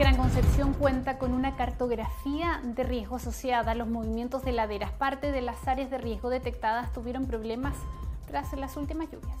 Gran Concepción cuenta con una cartografía de riesgo asociada a los movimientos de laderas. Parte de las áreas de riesgo detectadas tuvieron problemas tras las últimas lluvias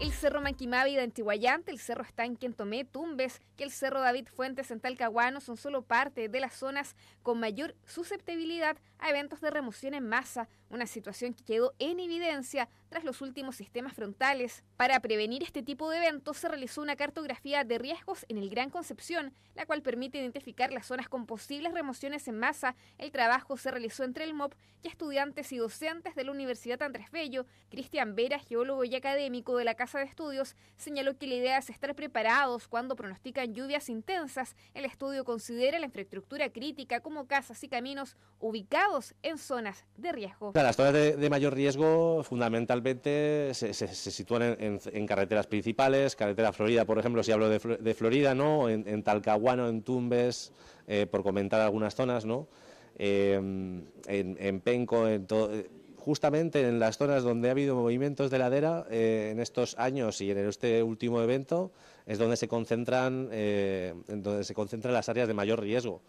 el Cerro Manquimavi de antiguayante el Cerro está en Tomé, Tumbes, que el Cerro David Fuentes en Talcahuano son solo parte de las zonas con mayor susceptibilidad a eventos de remoción en masa, una situación que quedó en evidencia tras los últimos sistemas frontales. Para prevenir este tipo de eventos se realizó una cartografía de riesgos en el Gran Concepción, la cual permite identificar las zonas con posibles remociones en masa. El trabajo se realizó entre el MOP y estudiantes y docentes de la Universidad Andrés Bello, Cristian Vera, geólogo y académico de la Casa de Estudios señaló que la idea es estar preparados cuando pronostican lluvias intensas. El estudio considera la infraestructura crítica como casas y caminos ubicados en zonas de riesgo. Las zonas de, mayor riesgo fundamentalmente se, sitúan en, carreteras principales, carretera Florida, por ejemplo, si hablo de, Florida, ¿no? En, Talcahuano, en Tumbes, eh, por comentar algunas zonas, ¿no? Eh, en, Penco, en todo justamente en las zonas donde ha habido movimientos de ladera eh, en estos años y en este último evento es donde se concentran eh, donde se concentran las áreas de mayor riesgo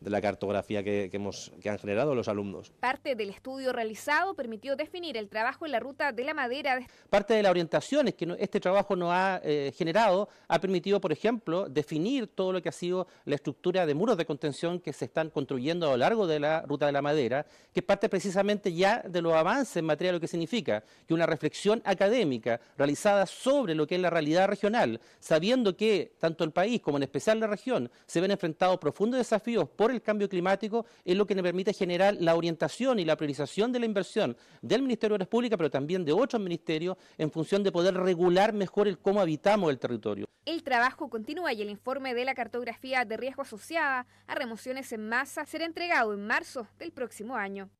de la cartografía que, hemos, que han generado los alumnos. Parte del estudio realizado permitió definir el trabajo en la ruta de la madera. Parte de las orientaciones que este trabajo nos ha eh, generado ha permitido, por ejemplo, definir todo lo que ha sido la estructura de muros de contención que se están construyendo a lo largo de la ruta de la madera, que parte precisamente ya de los avances en materia de lo que significa que una reflexión académica realizada sobre lo que es la realidad regional, sabiendo que tanto el país como en especial la región se ven enfrentados a profundos desafíos por el cambio climático es lo que nos permite generar la orientación y la priorización de la inversión del Ministerio de Obras Públicas, pero también de otros ministerios, en función de poder regular mejor el cómo habitamos el territorio. El trabajo continúa y el informe de la cartografía de riesgo asociada a remociones en masa será entregado en marzo del próximo año.